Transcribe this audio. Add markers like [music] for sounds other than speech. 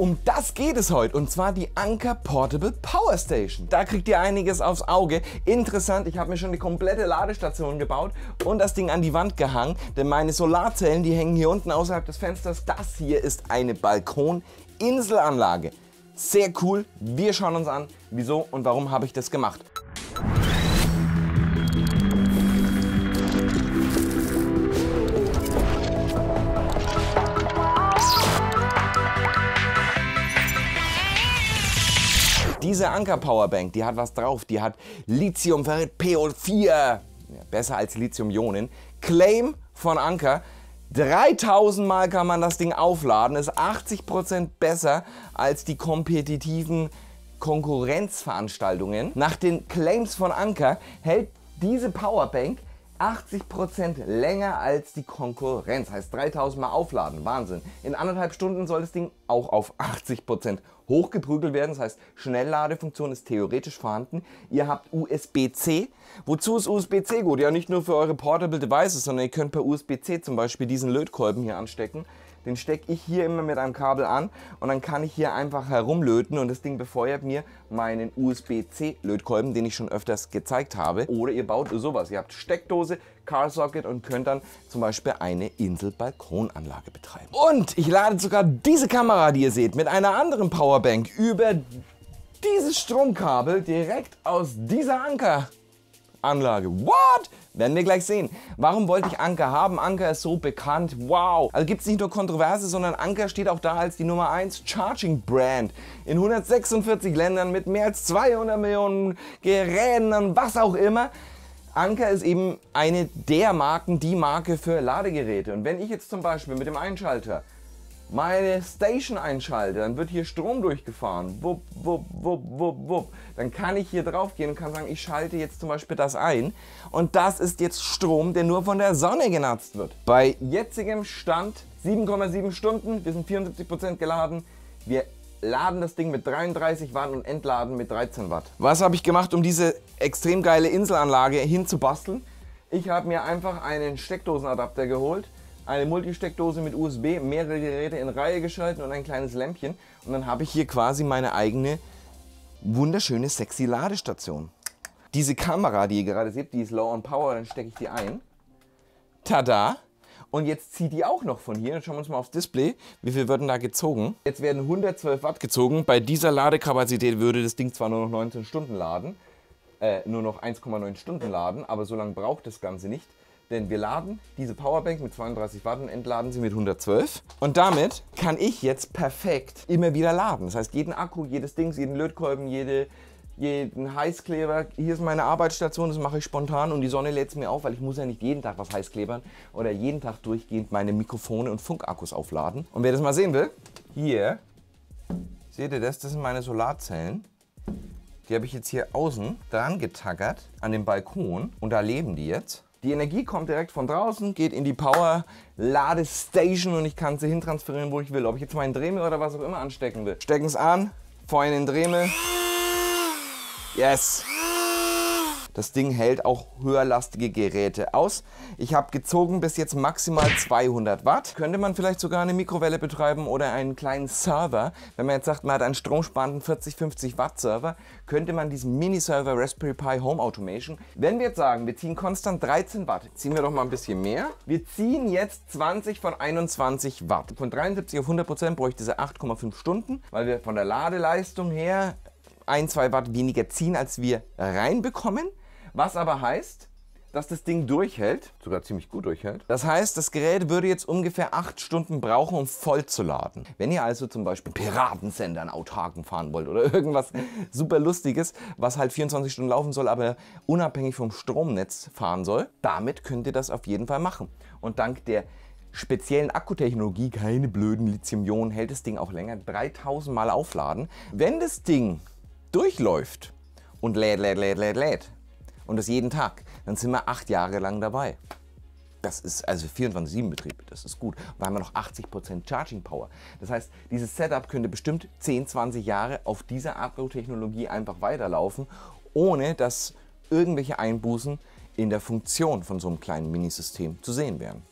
Um das geht es heute und zwar die Anker Portable Power Station. Da kriegt ihr einiges aufs Auge. Interessant, ich habe mir schon eine komplette Ladestation gebaut und das Ding an die Wand gehangen, denn meine Solarzellen, die hängen hier unten außerhalb des Fensters. Das hier ist eine Balkoninselanlage. Sehr cool, wir schauen uns an, wieso und warum habe ich das gemacht. diese Anker Powerbank, die hat was drauf. Die hat Lithium PO4. Ja, besser als Lithium-Ionen. Claim von Anker. 3000 Mal kann man das Ding aufladen, ist 80% besser als die kompetitiven Konkurrenzveranstaltungen. Nach den Claims von Anker hält diese Powerbank 80% länger als die Konkurrenz, heißt 3000 Mal aufladen, Wahnsinn. In anderthalb Stunden soll das Ding auch auf 80% hochgeprügelt werden, das heißt Schnellladefunktion ist theoretisch vorhanden. Ihr habt USB-C. Wozu ist USB-C gut? Ja, nicht nur für eure Portable Devices, sondern ihr könnt per USB-C zum Beispiel diesen Lötkolben hier anstecken den stecke ich hier immer mit einem Kabel an und dann kann ich hier einfach herumlöten und das Ding befeuert mir meinen USB-C Lötkolben, den ich schon öfters gezeigt habe. Oder ihr baut sowas. Ihr habt Steckdose, Car Socket und könnt dann zum Beispiel eine Insel-Balkonanlage betreiben. Und ich lade sogar diese Kamera, die ihr seht, mit einer anderen Powerbank über dieses Stromkabel direkt aus dieser Anker Anlage. What? Werden wir gleich sehen. Warum wollte ich Anker haben? Anker ist so bekannt. Wow. Also gibt es nicht nur Kontroverse, sondern Anker steht auch da als die Nummer 1 Charging Brand. In 146 Ländern mit mehr als 200 Millionen Geräten und was auch immer. Anker ist eben eine der Marken, die Marke für Ladegeräte. Und wenn ich jetzt zum Beispiel mit dem Einschalter meine Station einschalte, dann wird hier Strom durchgefahren. Wupp, wupp, wupp, wupp, wupp. Dann kann ich hier drauf gehen und kann sagen, ich schalte jetzt zum Beispiel das ein. Und das ist jetzt Strom, der nur von der Sonne genutzt wird. Bei jetzigem Stand 7,7 Stunden, wir sind 74% geladen. Wir laden das Ding mit 33 Watt und entladen mit 13 Watt. Was habe ich gemacht, um diese extrem geile Inselanlage hinzubasteln? Ich habe mir einfach einen Steckdosenadapter geholt eine Multisteckdose mit USB, mehrere Geräte in Reihe geschalten und ein kleines Lämpchen. Und dann habe ich hier quasi meine eigene wunderschöne, sexy Ladestation. Diese Kamera, die ihr gerade seht, die ist low on power, dann stecke ich die ein. Tada! Und jetzt zieht die auch noch von hier. Dann schauen wir uns mal aufs Display. Wie viel wird da gezogen? Jetzt werden 112 Watt gezogen. Bei dieser Ladekapazität würde das Ding zwar nur noch 19 Stunden laden, äh, nur noch 1,9 Stunden laden, aber so lange braucht das Ganze nicht. Denn wir laden diese Powerbank mit 32 Watt und entladen sie mit 112. Und damit kann ich jetzt perfekt immer wieder laden. Das heißt, jeden Akku, jedes Ding, jeden Lötkolben, jede, jeden Heißkleber. Hier ist meine Arbeitsstation, das mache ich spontan und die Sonne lädt es mir auf, weil ich muss ja nicht jeden Tag was heißklebern oder jeden Tag durchgehend meine Mikrofone und Funkakkus aufladen. Und wer das mal sehen will, hier, seht ihr das? Das sind meine Solarzellen. Die habe ich jetzt hier außen dran getackert an dem Balkon und da leben die jetzt. Die Energie kommt direkt von draußen, geht in die Power-Ladestation und ich kann sie hintransferieren, wo ich will. Ob ich jetzt meinen Dremel oder was auch immer anstecken will. Stecken es an, feuern den Dremel. Yes! Das Ding hält auch höherlastige Geräte aus. Ich habe gezogen bis jetzt maximal 200 Watt. Könnte man vielleicht sogar eine Mikrowelle betreiben oder einen kleinen Server. Wenn man jetzt sagt, man hat einen stromsparenden 40, 50 Watt Server, könnte man diesen Mini-Server Raspberry Pi Home Automation, wenn wir jetzt sagen, wir ziehen konstant 13 Watt, ziehen wir doch mal ein bisschen mehr. Wir ziehen jetzt 20 von 21 Watt. Von 73 auf 100 Prozent bräuchte diese 8,5 Stunden, weil wir von der Ladeleistung her 1-2 Watt weniger ziehen, als wir reinbekommen. Was aber heißt, dass das Ding durchhält, sogar ziemlich gut durchhält. Das heißt, das Gerät würde jetzt ungefähr 8 Stunden brauchen, um voll zu laden. Wenn ihr also zum Beispiel Piratensender in Autarken fahren wollt oder [laughs] irgendwas super Lustiges, was halt 24 Stunden laufen soll, aber unabhängig vom Stromnetz fahren soll, damit könnt ihr das auf jeden Fall machen. Und dank der speziellen Akkutechnologie, keine blöden Lithium-Ionen, hält das Ding auch länger, 3000 Mal aufladen. Wenn das Ding durchläuft und lädt, lädt, lädt, lädt, lädt, und das jeden Tag, dann sind wir acht Jahre lang dabei. Das ist also 24-7-Betrieb, das ist gut. Und da haben wir noch 80% Charging Power. Das heißt, dieses Setup könnte bestimmt 10, 20 Jahre auf dieser agro einfach weiterlaufen, ohne dass irgendwelche Einbußen in der Funktion von so einem kleinen Minisystem zu sehen wären.